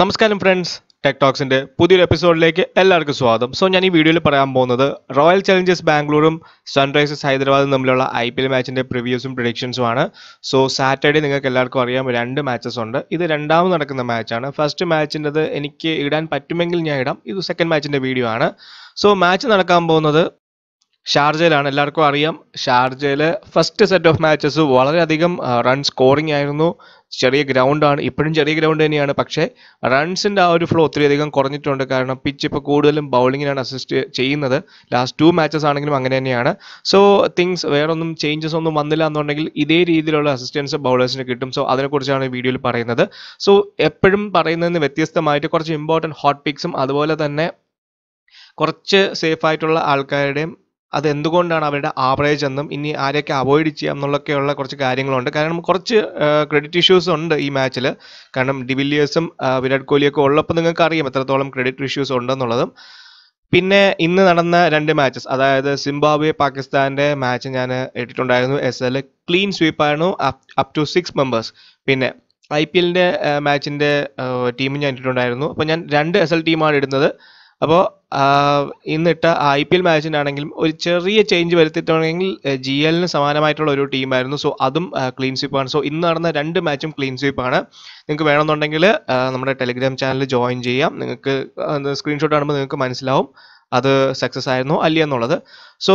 നമസ്കാരം friends tech പുതിയൊരു എപ്പിസോഡിലേക്ക് എല്ലാവർക്കും സ്വാഗതം സോ ഞാൻ ഈ വീഡിയോയിൽ പറയാൻ പോകുന്നത് റോയൽ ചലഞ്ചേഴ്സ് ബാംഗ്ലൂരും സൺറൈസേഴ്സ് ഹൈദരാബാദും തമ്മിലുള്ള ഐ പി എൽ മാച്ചിന്റെ പ്രിവ്യൂസും പ്രിഡിക്ഷൻസും ആണ് സോ സാറ്റർഡേ നിങ്ങൾക്ക് എല്ലാവർക്കും അറിയാം രണ്ട് മാച്ചസ് ഉണ്ട് ഇത് രണ്ടാമത് നടക്കുന്ന മാച്ചാണ് ഫസ്റ്റ് മാച്ചിൻ്റെത് എനിക്ക് ഇടാൻ പറ്റുമെങ്കിൽ ഞാൻ ഇടാം ഇത് സെക്കൻഡ് മാച്ചിന്റെ വീഡിയോ ആണ് സോ മാച്ച് നടക്കാൻ പോകുന്നത് ഷാർജയിലാണ് എല്ലാവർക്കും അറിയാം ഷാർജയിൽ ഫസ്റ്റ് സെറ്റ് ഓഫ് മാച്ചസ് വളരെയധികം റൺ സ്കോറിംഗ് ആയിരുന്നു ചെറിയ ഗ്രൗണ്ടാണ് ഇപ്പോഴും ചെറിയ ഗ്രൗണ്ട് തന്നെയാണ് പക്ഷേ റൺസിൻ്റെ ആ ഒരു ഫ്ലോ ഒത്തിരി അധികം കുറഞ്ഞിട്ടുണ്ട് കാരണം പിച്ച് ഇപ്പോൾ കൂടുതലും ബൗളിങ്ങിനാണ് അസിസ്റ്റ് ചെയ്യുന്നത് ലാസ്റ്റ് ടു മാച്ചസ് ആണെങ്കിലും അങ്ങനെ തന്നെയാണ് സോ തിങ്സ് വേറെ ഒന്നും ചേഞ്ചസ് ഒന്നും വന്നില്ല എന്നുണ്ടെങ്കിൽ ഇതേ രീതിയിലുള്ള അസിസ്റ്റൻസ് ബൗളേഴ്സിന് കിട്ടും സോ അതിനെക്കുറിച്ചാണ് ഈ വീഡിയോയിൽ പറയുന്നത് സോ എപ്പോഴും പറയുന്നതിന് വ്യത്യസ്തമായിട്ട് കുറച്ച് ഇമ്പോർട്ടൻറ്റ് ഹോട്ട് പിക്സും അതുപോലെ തന്നെ കുറച്ച് സേഫ് ആയിട്ടുള്ള ആൾക്കാരുടെയും എന്തുകൊണ്ടാണ് അവരുടെ ആവറേജ് എന്നും ഇനി ആരെയൊക്കെ അവോയ്ഡ് ചെയ്യാം എന്നുള്ളൊക്കെയുള്ള കുറച്ച് കാര്യങ്ങളുണ്ട് കാരണം കുറച്ച് ക്രെഡിറ്റ് ഇഷ്യൂസ് ഉണ്ട് ഈ മാച്ചിൽ കാരണം ഡിവില്ലിയേഴ്സും വിരാട് കോഹ്ലിയൊക്കെ ഉള്ളപ്പോൾ നിങ്ങൾക്ക് അറിയാം എത്രത്തോളം ക്രെഡിറ്റ് ഇഷ്യൂസ് ഉണ്ടെന്നുള്ളതും പിന്നെ ഇന്ന് നടന്ന രണ്ട് മാച്ചസ് അതായത് സിംബാബ്വെ പാകിസ്ഥാൻ്റെ മാച്ച് ഞാൻ ഇട്ടിട്ടുണ്ടായിരുന്നു എസ് എൽ ക്ലീൻ സ്വീപ്പായിരുന്നു അപ് ടു സിക്സ് മെമ്പേഴ്സ് പിന്നെ ഐ പി എല്ലിൻ്റെ മാച്ചിൻ്റെ ടീമും ഞാൻ ഇട്ടിട്ടുണ്ടായിരുന്നു അപ്പോൾ ഞാൻ രണ്ട് എസ് എൽ ടീമാണ് ഇടുന്നത് അപ്പോൾ ഇന്നിട്ട ഐ പി എൽ മാച്ചിനാണെങ്കിലും ഒരു ചെറിയ ചേഞ്ച് വരുത്തിയിട്ടുണ്ടെങ്കിൽ ജി എല്ലിന് സമാനമായിട്ടുള്ള ഒരു ടീമായിരുന്നു സോ അതും ക്ലീൻ സ്വീപ്പാണ് സോ ഇന്ന് നടന്ന രണ്ട് മാച്ചും ക്ലീൻ സ്വീപ്പാണ് നിങ്ങൾക്ക് വേണമെന്നുണ്ടെങ്കിൽ നമ്മുടെ ടെലിഗ്രാം ചാനൽ ജോയിൻ ചെയ്യാം നിങ്ങൾക്ക് സ്ക്രീൻഷോട്ട് കാണുമ്പോൾ നിങ്ങൾക്ക് മനസ്സിലാവും അത് സക്സസ് ആയിരുന്നു അല്ലേ എന്നുള്ളത് സോ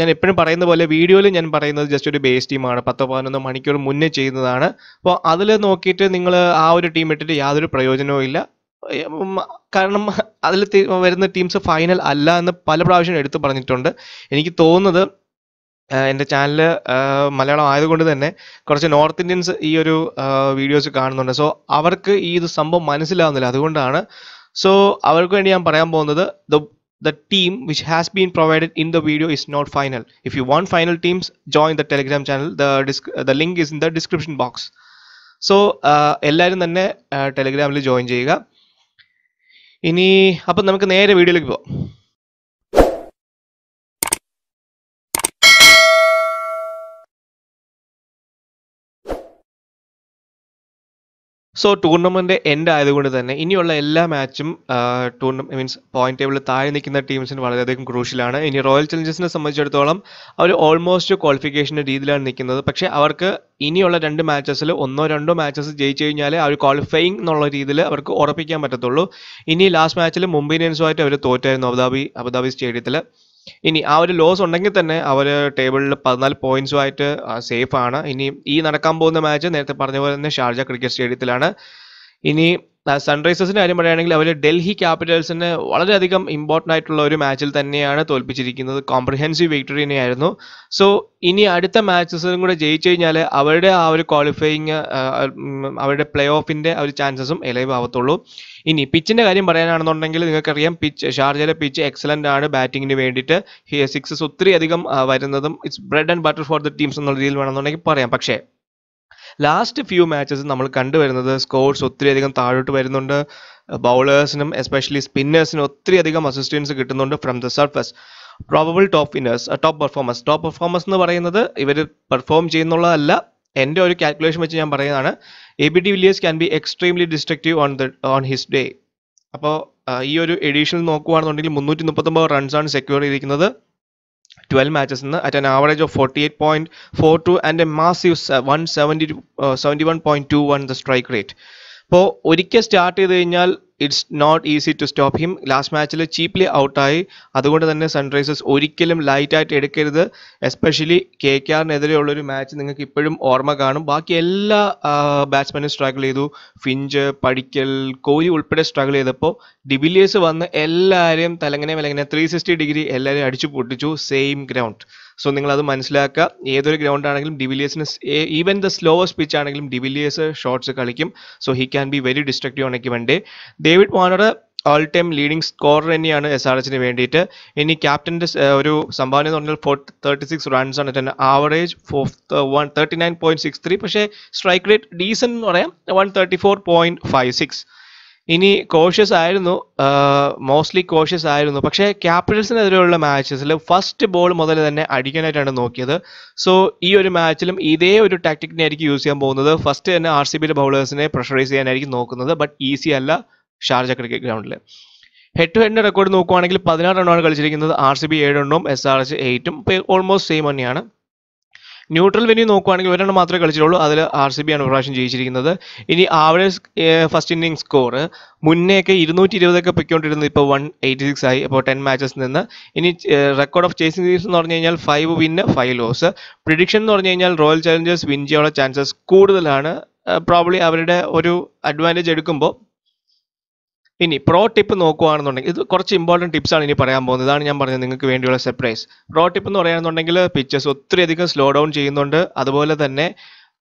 ഞാൻ എപ്പോഴും പറയുന്ന പോലെ വീഡിയോയിൽ ഞാൻ പറയുന്നത് ജസ്റ്റ് ഒരു ബേസ് ടീമാണ് പത്തോ പതിനൊന്നോ മണിക്കൂർ മുന്നേ ചെയ്യുന്നതാണ് അപ്പോൾ അതിൽ നോക്കിയിട്ട് നിങ്ങൾ ആ ഒരു ടീം ഇട്ടിട്ട് യാതൊരു പ്രയോജനവും ഇല്ല കാരണം അതിൽ വരുന്ന ടീംസ് ഫൈനൽ അല്ല എന്ന് പല പ്രാവശ്യം എടുത്തു പറഞ്ഞിട്ടുണ്ട് എനിക്ക് തോന്നുന്നത് എൻ്റെ ചാനൽ മലയാളം ആയതുകൊണ്ട് തന്നെ കുറച്ച് നോർത്ത് ഇന്ത്യൻസ് ഈ ഒരു വീഡിയോസ് കാണുന്നുണ്ട് സോ അവർക്ക് ഈ ഒരു സംഭവം മനസ്സിലാവുന്നില്ല അതുകൊണ്ടാണ് സോ അവർക്ക് വേണ്ടി ഞാൻ പറയാൻ പോകുന്നത് the team which which has been provided in the video is not final if you want final teams join the telegram channel the the link is in the description box so എല്ലാവരും തന്നെ ടെലിഗ്രാമിൽ join ചെയ്യുക ഇനി അപ്പം നമുക്ക് നേരെ വീഡിയോയിലേക്ക് പോവാം so tournament end ആയതുകൊണ്ട് തന്നെ ഇനിയുള്ള എല്ലാ മാച്ചും ടൂർണ മീൻസ് പോയിന്റ് ടേബിളിൽ താഴെ നിൽക്കുന്ന ടീംസിന് വളരെയധികം ക്രൂഷ്യലാണ് ഇനി റോയൽ ചലഞ്ചേഴ്സിനെ സംബന്ധിച്ചിടത്തോളം അവർ ഓൾമോസ്റ്റ് ക്വാളിഫിക്കേഷൻ്റെ രീതിയിലാണ് നിൽക്കുന്നത് പക്ഷേ അവർക്ക് ഇനിയുള്ള രണ്ട് മാച്ചസിൽ ഒന്നോ രണ്ടോ മാച്ചസ് ജയിച്ചു കഴിഞ്ഞാൽ അവർ ക്വാളിഫയിങ് എന്നുള്ള രീതിയിൽ അവർക്ക് ഉറപ്പിക്കാൻ പറ്റത്തുള്ളൂ ഇനി ലാസ്റ്റ് മാച്ചിൽ മുംബൈ ഇന്ത്യൻസുമായിട്ട് അവർ തോറ്റായിരുന്നു അബുദാബി അബുദാബി സ്റ്റേഡിയത്തിൽ ഇനി ആ ഒരു ലോസ് ഉണ്ടെങ്കിൽ തന്നെ അവർ ടേബിളിൽ പതിനാല് പോയിന്റ്സുമായിട്ട് സേഫ് ആണ് ഇനി ഈ നടക്കാൻ പോകുന്ന മാച്ച് നേരത്തെ പറഞ്ഞ പോലെ തന്നെ ഷാർജ ക്രിക്കറ്റ് സ്റ്റേഡിയത്തിലാണ് ഇനി സൺറൈസേഴ്സിന്റെ കാര്യം പറയുകയാണെങ്കിൽ അവർ ഡൽഹി ക്യാപിറ്റൽസിന് വളരെയധികം ഇമ്പോർട്ടൻ്റ് ആയിട്ടുള്ള ഒരു മാച്ചിൽ തന്നെയാണ് തോൽപ്പിച്ചിരിക്കുന്നത് കോംപ്രിഹെൻസീവ് വിക്ടറി തന്നെയായിരുന്നു സോ ഇനി അടുത്ത മാച്ചസും കൂടെ ജയിച്ചു കഴിഞ്ഞാൽ അവരുടെ ആ ഒരു ക്വാളിഫയിങ് അവരുടെ പ്ലേ ഓഫിൻ്റെ ഒരു ചാൻസസും എലൈവ് ആവത്തുള്ളൂ ഇനി പിച്ചിൻ്റെ കാര്യം പറയാനാണെന്നുണ്ടെങ്കിൽ നിങ്ങൾക്കറിയാം പിച്ച് ഷാർജയിലെ പിച്ച് എക്സലൻ്റ് ആണ് ബാറ്റിങ്ങിന് വേണ്ടിയിട്ട് സിക്സസ് ഒത്തിരി അധികം വരുന്നതും it's bread and butter for the teams എന്നുള്ള രീതിയിൽ വേണമെന്നുണ്ടെങ്കിൽ പറയാം പക്ഷേ ലാസ്റ്റ് ഫ്യൂ മാച്ചസ് നമ്മൾ കണ്ടുവരുന്നത് സ്കോർസ് ഒത്തിരിയധികം താഴോട്ട് വരുന്നുണ്ട് ബൗളേഴ്സിനും എസ്പെഷ്യലി സ്പിന്നേഴ്സിനും ഒത്തിരിയധികം അസിസ്റ്റൻസ് കിട്ടുന്നുണ്ട് from the surface probable top winners top performance top performance എന്ന് പറയുന്നത് ഇവർ പെർഫോം ചെയ്യുന്നുള്ളതല്ല എൻ്റെ ഒരു കാൽക്കുലേഷൻ വെച്ച് ഞാൻ പറയുന്നതാണ് A B de Villiers can be extremely destructive on the on his day അപ്പോൾ ഈ ഒരു എഡീഷനിൽ നോക്കുകയാണെന്നുണ്ടെങ്കിൽ മുന്നൂറ്റി മുപ്പത്തൊമ്പത് റൺസാണ് സെക്യൂർ ചെയ്തിരിക്കുന്നത് 12 matches at an average of 48.42 and a massive 171.21 uh, the strike rate അപ്പോൾ ഒരിക്കൽ സ്റ്റാർട്ട് ചെയ്ത് കഴിഞ്ഞാൽ it's not easy to stop him last മാച്ചിൽ ചീപ്ലി ഔട്ടായി അതുകൊണ്ട് തന്നെ സൺറൈസേഴ്സ് ഒരിക്കലും ലൈറ്റായിട്ട് എടുക്കരുത് എസ്പെഷ്യലി കെ കെ ആറിനെതിരെയുള്ളൊരു മാച്ച് നിങ്ങൾക്ക് ഇപ്പോഴും ഓർമ്മ കാണും ബാക്കി എല്ലാ ബാറ്റ്സ്മാനും സ്ട്രഗിൾ ചെയ്തു ഫിഞ്ച് പടിക്കൽ കോഹ്ലി ഉൾപ്പെടെ സ്ട്രഗിൾ ചെയ്തപ്പോൾ ഡിവിലിയേഴ്സ് വന്ന് എല്ലാവരെയും തലങ്ങനെ മലങ്ങനെ ത്രീ സിക്സ്റ്റി ഡിഗ്രി എല്ലാവരെയും അടിച്ചു പൊട്ടിച്ചു സെയിം ഗ്രൗണ്ട് സോ നിങ്ങൾ അത് മനസ്സിലാക്കുക ഏതൊരു ഗ്രൗണ്ട് ആണെങ്കിലും ഡിവിലിയേഴ്സിന് ഈവൻ ദ സ്ലോവസ്റ്റ് പിച്ച് ആണെങ്കിലും ഡിവിലിയേഴ്സ് ഷോർട്സ് കളിക്കും so he can be very destructive on a David Warner all time leading score തന്നെയാണ് എസ് ആർ എസിന് വേണ്ടിയിട്ട് ഇനി ക്യാപ്റ്റൻ്റെ ഒരു സംഭാവന എന്ന് പറഞ്ഞാൽ ഫോർ തേർട്ടി സിക്സ് റൺസ് ആണ് തന്നെ average four one thirty nine point six three പക്ഷേ സ്ട്രൈക്ക് റേറ്റ് ഡീസൻ എന്ന് പറയാം one thirty four point five six ഇനി കോഷ്യസ് ആയിരുന്നു മോസ്റ്റ്ലി കോഷ്യസ് ആയിരുന്നു പക്ഷേ ക്യാപിറ്റൽസിനെതിരെയുള്ള മാച്ചസിൽ ഫസ്റ്റ് ബോൾ മുതൽ തന്നെ അടിക്കാനായിട്ടാണ് നോക്കിയത് സോ ഈ ഒരു മാച്ചിലും ഇതേ ഒരു ടാക്ടിക്കിനായിരിക്കും യൂസ് ചെയ്യാൻ പോകുന്നത് ഫസ്റ്റ് തന്നെ ആർ സി ബിയിലെ ബൗളേഴ്സിനെ പ്രഷറൈസ് ചെയ്യാനായിരിക്കും നോക്കുന്നത് ബട്ട് ഈസി അല്ല ഷാർജ ക്രിക്കറ്റ് ഗ്രൗണ്ടിൽ ഹെഡ് ടു ഹെഡിൻ്റെ റെക്കോർഡ് നോക്കുവാണെങ്കിൽ പതിനാറ് റണ്ണാണ് കളിച്ചിരിക്കുന്നത് ആർ സി ബി ഏഴെണ്ണവും എസ് ആർ എച്ച് എയ്റ്റും ഓൾമോസ്റ്റ് സെയിം തന്നെയാണ് ന്യൂട്രൽ വെന്യൂ നോക്കുവാണെങ്കിൽ ഒരെണ്ണം മാത്രമേ കളിച്ചിട്ടുള്ളൂ അതിൽ ആർ സി ബി ആണ് പ്രാവശ്യം ജയിച്ചിരിക്കുന്നത് ഇനി ആവറേജ് ഫസ്റ്റ് ഇന്നിംഗ് സ്കോർ മുന്നേയൊക്കെ ഇരുന്നൂറ്റി ഇരുപതൊക്കെ പൊയ്ക്കൊണ്ടിരുന്നത് ഇപ്പോൾ വൺ എയ്റ്റി സിക്സ് ആയി ഇപ്പോൾ ടെൻ മാച്ചസ് നിന്ന് ഇനി റെക്കോർഡ് ഓഫ് ചേസിംഗ് സീസ് എന്ന് പറഞ്ഞു കഴിഞ്ഞാൽ five win five loss prediction എന്ന് പറഞ്ഞു കഴിഞ്ഞാൽ റോയൽ ചലഞ്ചേഴ്സ് വിൻ ചെയ്യാനുള്ള ചാൻസസ് കൂടുതലാണ് പ്രോബ്ലി അവരുടെ ഒരു അഡ്വാൻറ്റേജ് എടുക്കുമ്പോൾ ഇനി പ്രോ ടിപ്പ് നോക്കുകയാണെന്നുണ്ടെങ്കിൽ ഇത് കുറച്ച് ഇമ്പോർട്ടൻറ്റ് ടിപ്സാണ് ഇനി പറയാൻ പോകുന്നത് ഇതാണ് ഞാൻ പറഞ്ഞത് നിങ്ങൾക്ക് വേണ്ടിയുള്ള സർപ്രൈസ് പ്രോ ടിപ്പ് എന്ന് പറയുകയാണെന്നുണ്ടെങ്കിൽ പിക്ചേഴ്സ് ഒത്തിരി അധികം സ്ലോ ഡൗൺ ചെയ്യുന്നുണ്ട് അതുപോലെ തന്നെ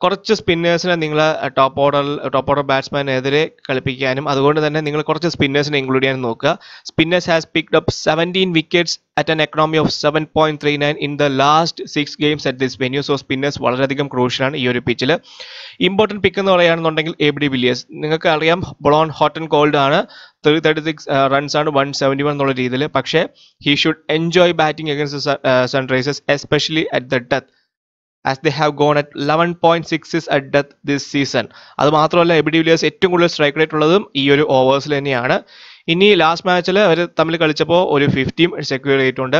കുറച്ച് സ്പിന്നേഴ്സിനെ നിങ്ങൾ ടോപ്പ് ഓർഡർ ടോപ്പ് ഓർഡർ ബാറ്റ്സ്മാനെതിരെ കളിപ്പിക്കാനും അതുകൊണ്ട് തന്നെ നിങ്ങൾ കുറച്ച് സ്പിന്നേഴ്സിനെ ഇൻക്ലൂഡ് ചെയ്യാൻ നോക്കുക spinners has picked up seventeen wickets at an economy of seven point three nine in the last six games at this venue so spinners വളരെയധികം ക്രൂഷ്യലാണ് ഈ ഒരു പിച്ചിൽ ഇമ്പോർട്ടൻറ്റ് പിക്ക് എന്ന് പറയുകയാണെന്നുണ്ടെങ്കിൽ എ ബി വില്ലിയേഴ്സ് നിങ്ങൾക്ക് അറിയാം ബ്ലോൺ ഹോട്ട് ആൻഡ് കോൾഡ് ആണ് three thirty six runs ആണ് വൺ സെവൻറ്റി വൺ എന്നുള്ള രീതിയിൽ പക്ഷേ he should enjoy batting against Sunrisers especially at the death as the have gone at eleven point six at death this season അത് മാത്രമല്ല AB de Villiers ഏറ്റവും കൂടുതൽ strike rate ഉള്ളതും ഈ ഒരു ഓവേഴ്സിൽ തന്നെയാണ് ഇനി ലാസ്റ്റ് മാച്ചിൽ അവർ തമ്മിൽ കളിച്ചപ്പോൾ ഒരു ഫിഫ്റ്റിയും സെക്യൂർ ചെയ്തിട്ടുണ്ട്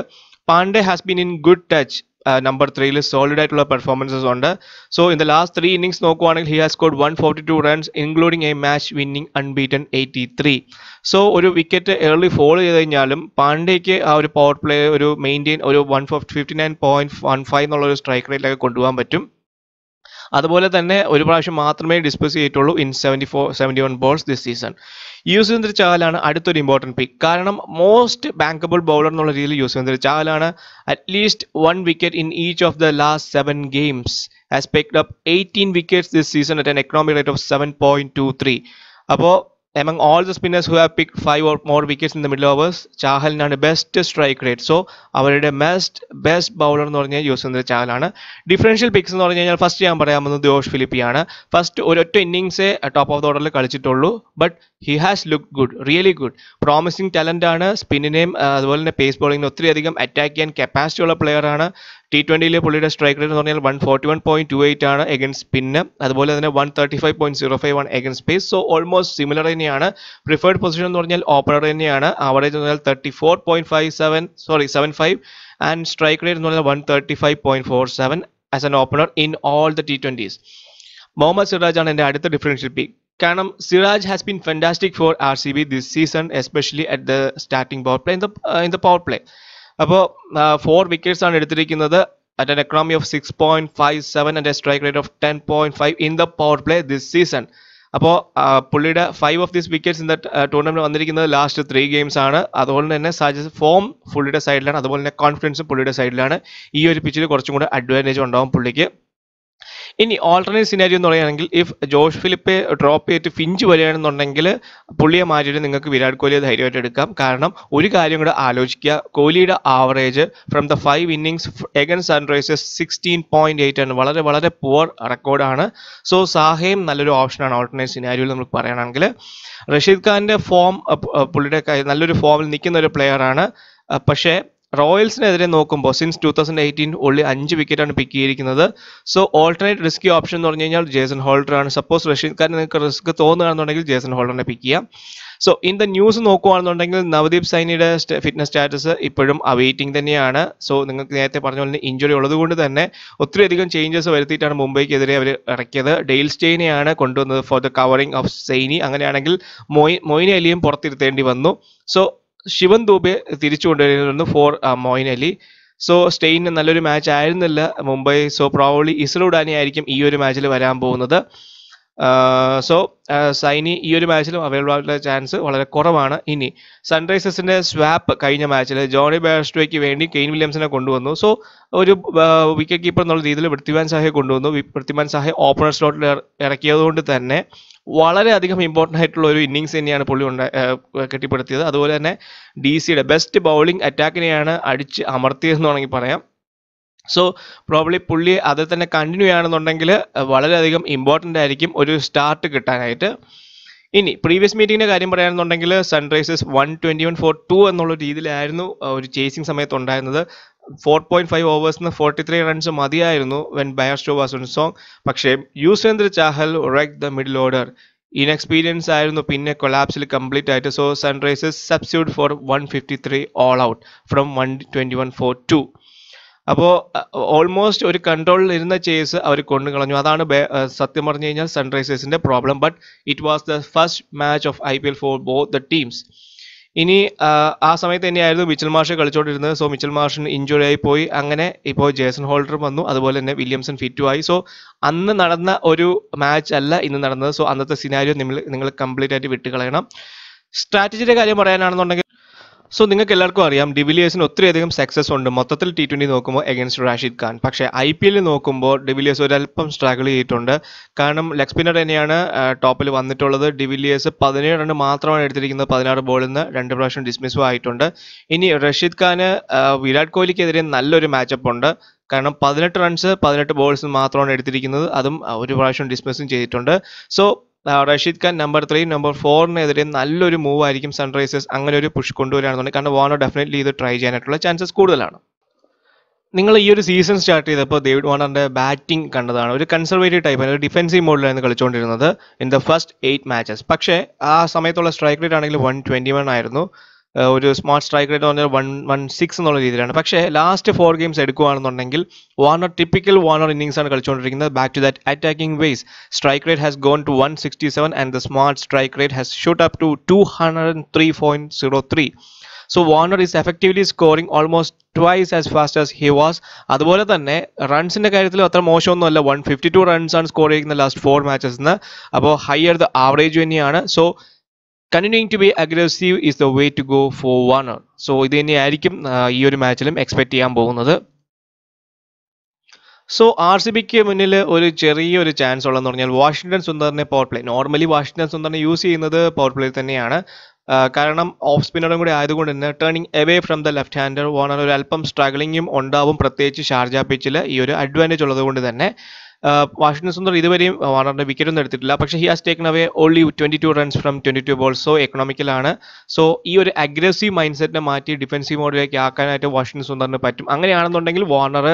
Pandey has been in good touch number ത്രീയിൽ സോളിഡ് ആയിട്ടുള്ള പെർഫോമൻസസ് ഉണ്ട് so in the last three innings നോക്കുവാണെങ്കിൽ he has scored one forty two runs including a match winning unbeaten eighty three so ഒരു വിക്കറ്റ് ഏർലി ഫോൾ ചെയ്ത് കഴിഞ്ഞാലും പാണ്ഡേക്ക് ആ ഒരു പവർ പ്ലേ ഒരു മെയിൻറ്റെയിൻ ഒരു one fifty nine point one five എന്നുള്ള ഒരു സ്ട്രൈക്ക് റേറ്റിലൊക്കെ കൊണ്ടുപോകാൻ പറ്റും അതുപോലെ തന്നെ ഒരു പ്രാവശ്യം മാത്രമേ ഡിസ്പസ് ചെയ്തിട്ടുള്ളൂ in seventy four seventy one balls this season Yuzvendra ചഹലാണ് അടുത്തൊരു ഇമ്പോർട്ടൻറ്റ് പിക്ക് കാരണം മോസ്റ്റ് ബാങ്കബിൾ ബൗളർ എന്നുള്ള രീതിയിൽ യുസ്വേന്ദ്ര ചഹലാണ് at least one wicket in each of the last seven games as picked up eighteen wickets this season at an economic rate of seven point two three അപ്പോൾ among all the spinners who have pick five or more wickets in the middle overs ചാഹലിനാണ് best strike rate so അവരുടെ best best bowler എന്ന് പറഞ്ഞാൽ Yuzvendra ചാഹലാണ് differential pics എന്ന് പറഞ്ഞു കഴിഞ്ഞാൽ first ഞാൻ പറയാൻ പോകുന്നത് ദോഷ് ഫിലിപ്പിയാണ് ഫസ്റ്റ് ഒരൊറ്റ ഇന്നിങ്സേ ടോപ്പ് ഓഫ് ദ ഓർഡറിൽ കളിച്ചിട്ടുള്ളൂ but he has look good really good promising talent ആണ് സ്പിന്നിനെയും അതുപോലെ തന്നെ പേസ് ഒത്തിരി അധികം അറ്റാക്ക് ചെയ്യാൻ കപ്പാസിറ്റി ഉള്ള പ്ലെയർ ആണ് ടി ട്വൻ്റിയിലെ പുള്ളിയുടെ സ്ട്രൈക്ക് റേറ്റ് എന്ന് പറഞ്ഞാൽ one forty one point two eight ആണ് എഗൻസ് സ്പിന്ന് അതുപോലെ തന്നെ one thirty five point zero five one against pace so almost similar തന്നെയാണ് പ്രിഫേർഡ് പൊസിഷൻ എന്ന് പറഞ്ഞാൽ ഓപ്പണർ തന്നെയാണ് ആവറേജ് പറഞ്ഞാൽ thirty four point five seven sorry seven five and strike rate എന്ന് പറഞ്ഞാൽ one thirty five point four seven as an opener in all the T twenties Mohammed Siraj ആണ് എൻ്റെ അടുത്ത ഡിഫറൻഷ്യൽ പിക്ക് കാരണം has been fantastic for R C B this season especially at the starting power play in the in the power play അപ്പോൾ four wickets ആണ് എടുത്തിരിക്കുന്നത് point five seven of 6.57 strike rate of ten point 10.5 in the power play this season അപ്പോൾ പുള്ളിയുടെ five of this wickets in the tournament വന്നിരിക്കുന്നത് last three games ആണ് അതുപോലെ തന്നെ സജസ് form പുള്ളിയുടെ സൈഡിലാണ് അതുപോലെ തന്നെ കോൺഫിഡൻസും പുള്ളിയുടെ സൈഡിലാണ് ഈ ഒരു പിച്ചിൽ കുറച്ചും കൂടെ അഡ്വാൻറ്റേജ് ഉണ്ടാവും പുള്ളിക്ക് ഇനി ഓൾട്ടർനേറ്റ് സിനാരിയോ എന്ന് പറയുകയാണെങ്കിൽ ഇഫ് ജോഷ് ഫിലിപ്പ് ഡ്രോപ്പ് ചെയ്തിട്ട് ഫിഞ്ച് വരികയാണെന്നുണ്ടെങ്കിൽ പുള്ളിയെ മാറ്റി നിങ്ങൾക്ക് വിരാട് കോഹ്ലിയെ ധൈര്യമായിട്ട് എടുക്കാം കാരണം ഒരു കാര്യം കൂടെ ആലോചിക്കുക കോഹ്ലിയുടെ average from the five innings against Sunrisers sixteen point eight ആണ് വളരെ വളരെ പുവർ റെക്കോർഡാണ് സോ സാഹയും നല്ലൊരു ഓപ്ഷനാണ് ഓൾട്ടർനേറ്റ് സിനാരിയോയിൽ നമ്മൾ പറയുകയാണെങ്കിൽ റഷീദ് ഖാന്റെ ഫോം പുള്ളിയുടെ നല്ലൊരു ഫോമിൽ നിൽക്കുന്ന ഒരു പ്ലെയറാണ് പക്ഷേ റോയൽസിനെതിരെ നോക്കുമ്പോൾ സിൻസ് ടൂ തൗസൻഡ് എയ്റ്റീൻ ഉള്ളി അഞ്ച് വിക്കറ്റാണ് പിക്ക് ചെയ്തിരിക്കുന്നത് സോ ഓൾട്ടർനേറ്റ് റിസ്ക് ഓപ്ഷൻ എന്ന് പറഞ്ഞു കഴിഞ്ഞാൽ ജേസൺ ഹോൾഡർ ആണ് സപ്പോസ് റഷ്യക്കാരൻ നിങ്ങൾക്ക് റിസ്ക് തോന്നുകയാണെന്നുണ്ടെങ്കിൽ ജേസൺ ഹോൾഡറിനെ പിക്ക് ചെയ്യാം സോ ഇൻ ദ ന്യൂസ് നോക്കുകയാണെന്നുണ്ടെങ്കിൽ നവദീപ് സൈനിയുടെ ഫിറ്റ്നസ് സ്റ്റാറ്റസ് ഇപ്പോഴും അവെയ്റ്റിംഗ് തന്നെയാണ് സോ നിങ്ങൾക്ക് നേരത്തെ പറഞ്ഞ പോലെ ഇഞ്ചുറി ഉള്ളതുകൊണ്ട് തന്നെ ഒത്തിരിയധികം ചേഞ്ചസ് വരുത്തിയിട്ടാണ് മുംബൈക്കെതിരെ അവർ ഇറക്കിയത് ഡെയിൽ സ്റ്റെയിനെയാണ് കൊണ്ടുവന്നത് for the covering of Saini അങ്ങനെയാണെങ്കിൽ മൊയ് മൊയിനെ അലിയും പുറത്തിരുത്തേണ്ടി വന്നു സോ ശിവൻ ദൂബെ തിരിച്ചു കൊണ്ടുവരുന്നു ഫോർ മോയിനലി സോ സ്റ്റെയിന് നല്ലൊരു മാച്ച് ആയിരുന്നില്ല മുംബൈ സോ പ്രോബ്ലി ഇസ്ലോ ആയിരിക്കും ഈ ഒരു മാച്ചിൽ വരാൻ പോകുന്നത് സോ സൈനി ഈ ഒരു മാച്ചിലും അവൈലബിൾ ആയിട്ടുള്ള ചാൻസ് വളരെ കുറവാണ് ഇനി സൺറൈസേഴ്സിന്റെ സ്വാപ്പ് കഴിഞ്ഞ മാച്ചിൽ ജോണി ബാസ്റ്റോയ്ക്ക് വേണ്ടി കെയിൻ വില്യംസിനെ കൊണ്ടുവന്നു സോ ഒരു വിക്കറ്റ് കീപ്പർ എന്നുള്ള രീതിയിൽ പൃഥ്വിമാൻ സാഹയെ കൊണ്ടുവന്നു പൃഥ്വിമാൻ സാഹയെ ഓപ്പണർ സ്ലോട്ടിൽ ഇറക്കിയതുകൊണ്ട് തന്നെ വളരെയധികം ഇമ്പോർട്ടൻ്റ് ആയിട്ടുള്ള ഒരു ഇന്നിങ്സ് തന്നെയാണ് പുള്ളി ഉണ്ട കെട്ടിപ്പടുത്തിയത് അതുപോലെ തന്നെ ഡി സിയുടെ ബെസ്റ്റ് ബൗളിംഗ് അറ്റാക്കിനെയാണ് അടിച്ച് അമർത്തിയതെന്ന് വേണമെങ്കിൽ പറയാം സോ പ്രോബ്ലി പുള്ളി അതിൽ തന്നെ കണ്ടിന്യൂ ആണെന്നുണ്ടെങ്കിൽ വളരെയധികം ഇമ്പോർട്ടൻ്റ് ആയിരിക്കും ഒരു സ്റ്റാർട്ട് കിട്ടാനായിട്ട് ഇനി പ്രീവിയസ് മീറ്റിങ്ങിൻ്റെ കാര്യം പറയുകയാണെന്നുണ്ടെങ്കിൽ Sunrisers one twenty one for two എന്നുള്ള രീതിയിലായിരുന്നു ഒരു ചേസിങ് സമയത്ത് ഉണ്ടായിരുന്നത് ഫോർ പോയിന്റ് ഫൈവ് ഓവേഴ്സിന് ഫോർട്ടി ത്രീ റൺസ് മതിയായിരുന്നു when Bairstow was on song പക്ഷേ Yuzvendra Chahal wreck the middle order inexperience ആയിരുന്നു പിന്നെ കൊലാപ്സിൽ കംപ്ലീറ്റ് ആയിട്ട് so Sunrisers substitute for one fifty three all out from one twenty one for two അപ്പോൾ almost ഒരു കൺട്രോളിൽ ഇരുന്ന ചേസ് അവർ കൊണ്ടു കളഞ്ഞു അതാണ് സത്യം പറഞ്ഞു കഴിഞ്ഞാൽ സൺറൈസേഴ്സിൻ്റെ problem but it was the first match of I P L for both the teams ഇനി ആ സമയത്ത് തന്നെയായിരുന്നു മിച്ചൽ മാഷ് കളിച്ചുകൊണ്ടിരുന്നത് സോ മിച്ചൽ മാഷിന് ഇഞ്ചുറി ആയി പോയി അങ്ങനെ ഇപ്പോൾ ജേസൺ ഹോൾഡർ വന്നു അതുപോലെ തന്നെ വില്യംസൺ ആയി സോ അന്ന് നടന്ന ഒരു മാച്ച് അല്ല ഇന്ന് നടന്നത് സോ അന്നത്തെ സിനാരിയോ നിങ്ങൾ നിങ്ങൾ കംപ്ലീറ്റ് ആയിട്ട് വിട്ടുകളയണം കളയണം സ്ട്രാറ്റജിയുടെ കാര്യം പറയാനാണെന്നുണ്ടെങ്കിൽ സോ നിങ്ങൾക്ക് എല്ലാവർക്കും അറിയാം ഡിവിലിയേഴ്സിന് ഒത്തിരിയധികം സക്സസ് ഉണ്ട് മൊത്തത്തിൽ ടി ട്വൻ്റി നോക്കുമ്പോൾ എഗൻസ്റ്റ് റാഷിദ് ഖാൻ പക്ഷേ ഐ പി എല്ലിൽ നോക്കുമ്പോൾ ഡിവിലിയേഴ്സ് ഒരല്പം സ്ട്രഗിൾ ചെയ്തിട്ടുണ്ട് കാരണം ലെഗ് സ്പിന്നർ തന്നെയാണ് ടോപ്പിൽ വന്നിട്ടുള്ളത് ഡിവിലിയേഴ്സ് പതിനേഴ് റൺ മാത്രമാണ് എടുത്തിരിക്കുന്നത് പതിനാറ് ബോളിൽ നിന്ന് രണ്ട് പ്രാവശ്യം ഡിസ്മിസ് ആയിട്ടുണ്ട് ഇനി റഷീദ് ഖാന് വിരാട് കോഹ്ലിക്കെതിരെ നല്ലൊരു മാച്ചപ്പ് ഉണ്ട് കാരണം പതിനെട്ട് റൺസ് പതിനെട്ട് ബോൾസ് മാത്രമാണ് എടുത്തിരിക്കുന്നത് അതും ഒരു പ്രാവശ്യം ഡിസ്മിസും ചെയ്തിട്ടുണ്ട് so Rashid Khan number three number ഫോറിനെതിരെ നല്ലൊരു മൂവ് ആയിരിക്കും സൺറൈസേഴ്സ് അങ്ങനെ ഒരു പുഷ് കൊണ്ടുവരികയാണെന്നുണ്ടെങ്കിൽ കാരണം വാണർ ഡെഫിനറ്റ്ലി ഇത് ട്രൈ ചെയ്യാനായിട്ടുള്ള ചാൻസസ് കൂടുതലാണ് നിങ്ങൾ ഈ ഒരു സീസൺ സ്റ്റാർട്ട് ചെയ്തപ്പോൾ ഡേവിഡ് വാണറിന്റെ ബാറ്റിംഗ് കണ്ടതാണ് ഒരു കൺസർവേറ്റീവ് ടൈപ്പ് ആണ് ഒരു ഡിഫൻസീവ് മോഡിലായിരുന്നു കളിച്ചുകൊണ്ടിരുന്നത് in the first eight matches പക്ഷേ ആ സമയത്തുള്ള സ്ട്രൈക്ക് റേറ്റ് ആണെങ്കിൽ വൺ ട്വന്റി വൺ ആയിരുന്നു ഒരു സ്മോൾ സ്ട്രൈക്ക് റേറ്റ് എന്ന് പറഞ്ഞാൽ വൺ വൺ സിക്സ് എന്നുള്ള രീതിയിലാണ് പക്ഷേ ലാസ്റ്റ് ഫോർ ഗെയിംസ് എടുക്കുകയാണെന്നുണ്ടെങ്കിൽ വാർണർ ടിപ്പിക്കൽ വാർണർ ഇന്നിങ്സ് ആണ് കളിച്ചുകൊണ്ടിരിക്കുന്നത് back to that attacking ways strike rate has gone to one sixty seven and the smart strike rate has shoot up to two hundred and three point zero three so Warner is effectively scoring almost twice as fast as he was അതുപോലെ തന്നെ റൺസിൻ്റെ കാര്യത്തിൽ അത്ര മോശമൊന്നുമല്ല one fifty two ആണ് score ചെയ്യുന്ന last four എന്ന് അപ്പോൾ ഹയർ ദ ആവറേജ് തന്നെയാണ് so continuing to be aggressive is the way to go for one so ഇത് തന്നെയായിരിക്കും ഈ ഒരു മാച്ചിലും എക്സ്പെക്ട് ചെയ്യാൻ പോകുന്നത് സോ ആർ സി ബിക്ക് മുന്നിൽ ഒരു ചെറിയൊരു ചാൻസ് ഉള്ളതെന്ന് പറഞ്ഞാൽ വാഷിംഗ്ടൺ സുന്ദറിനെ പവർ പ്ലേ നോർമലി വാഷിംഗ്ടൺ സുന്ദറിനെ യൂസ് ചെയ്യുന്നത് പവർ പ്ലേ തന്നെയാണ് കാരണം ഓഫ് സ്പിന്നറും കൂടി ആയതുകൊണ്ട് തന്നെ turning away from the left hander Warner ഒരു അല്പം സ്ട്രഗ്ലിങ്ങും ഉണ്ടാവും പ്രത്യേകിച്ച് ഷാർജ പിച്ചിൽ ഈ ഒരു അഡ്വാൻറ്റേജ് ഉള്ളതുകൊണ്ട് തന്നെ വാഷിംഗ്ടൺ സുന്ദർ ഇതുവരെയും വാർണറിന്റെ വിക്കറ്റ് ഒന്നും എടുത്തിട്ടില്ല പക്ഷേ he has taken away only twenty two runs from twenty two ball so എക്കണോമിക്കലാണ് സോ ഈ ഒരു അഗ്രസീവ് മൈൻഡ് സെറ്റിനെ മാറ്റി ഡിഫൻസീവ് മോഡിലേക്ക് ആക്കാനായിട്ട് വാഷിംഗ്ടൺ സുന്ദറിന് പറ്റും അങ്ങനെയാണെന്നുണ്ടെങ്കിൽ വാർണർ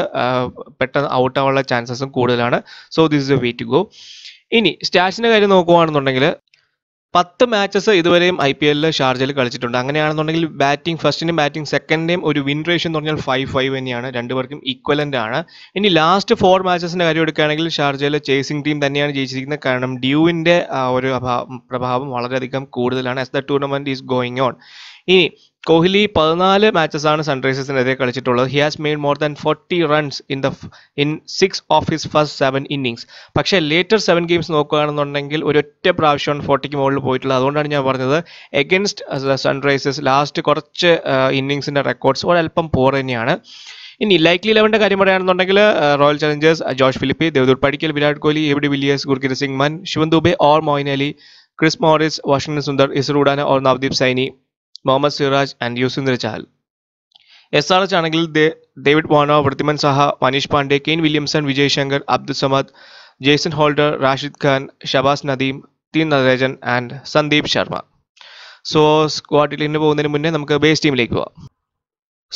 പെട്ടെന്ന് ഔട്ട് ആവാനുള്ള ചാൻസസും കൂടുതലാണ് so this is a way to go ഇനി സ്റ്റാറ്റ്സിന്റെ കാര്യം നോക്കുകയാണെന്നുണ്ടെങ്കിൽ പത്ത് മാച്ചസ് ഇതുവരെയും ഐ പി എല്ലിൽ ഷാർജയിൽ കളിച്ചിട്ടുണ്ട് അങ്ങനെയാണെന്നുണ്ടെങ്കിൽ ബാറ്റിംഗ് ഫസ്റ്റിനും ബാറ്റിംഗ് സെക്കൻഡിൻ്റെയും ഒരു വിൻ റേഷൻ എന്ന് പറഞ്ഞാൽ ഫൈവ് ഫൈവ് തന്നെയാണ് രണ്ടുപേർക്കും ഈക്വലൻ്റ് ആണ് ഇനി ലാസ്റ്റ് ഫോർ മാച്ചസിൻ്റെ കാര്യം എടുക്കുകയാണെങ്കിൽ ഷാർജയിൽ ചേസിംഗ് ടീം തന്നെയാണ് ജയിച്ചിരിക്കുന്നത് കാരണം ഡ്യൂവിൻ്റെ ഒരു പ്രഭാവം വളരെയധികം കൂടുതലാണ് as the tournament is going on ഇനി കോഹ്ലി പതിനാല് ആണ് സൺറൈസേഴ്സിനെതിരെ കളിച്ചിട്ടുള്ളത് he has made more than forty runs in the in six of his first seven innings പക്ഷേ ലേറ്റർ സെവൻ ഗെയിംസ് നോക്കുകയാണെന്നുണ്ടെങ്കിൽ ഒരൊറ്റ പ്രാവശ്യമാണ് ഫോർട്ടിക്ക് മുകളിൽ പോയിട്ടുള്ളത് അതുകൊണ്ടാണ് ഞാൻ പറഞ്ഞത് എഗൻസ്റ്റ് സൺറൈസേഴ്സ് ലാസ്റ്റ് കുറച്ച് ഇന്നിങ്സിൻ്റെ റെക്കോർഡ്സ് ഒരല്പം പോർ തന്നെയാണ് ഇനി ലൈക്ലി ലെവൻ്റെ കാര്യം പറയുകയാണെന്നുണ്ടെങ്കിൽ റോയൽ ചലഞ്ചേഴ്സ് ജോർജ് Philippe Devdutt Padikkal Virat Kohli A de Villiers Gurkeerat Singh Mann Shivam Dube or Moeen Ali Chris Morris Washington Sundar Isuru Udana or Navdeep Saini Mohammed Siraj and Yuzvendra Chahal S R H ആണെങ്കിൽ ഡേവിഡ് വാണ Wriddhiman Saha Manish Pandey Kane Williamson Vijay Shankar Abdul Samad Jason Holder Rashid Khan Shahbaz Nadeem T Natarajan and Sandeep Sharma so സ്ക്വാഡിൽ ഇന്ന് പോകുന്നതിന് മുന്നേ നമുക്ക് ബേസ് ടീമിലേക്ക് പോവാം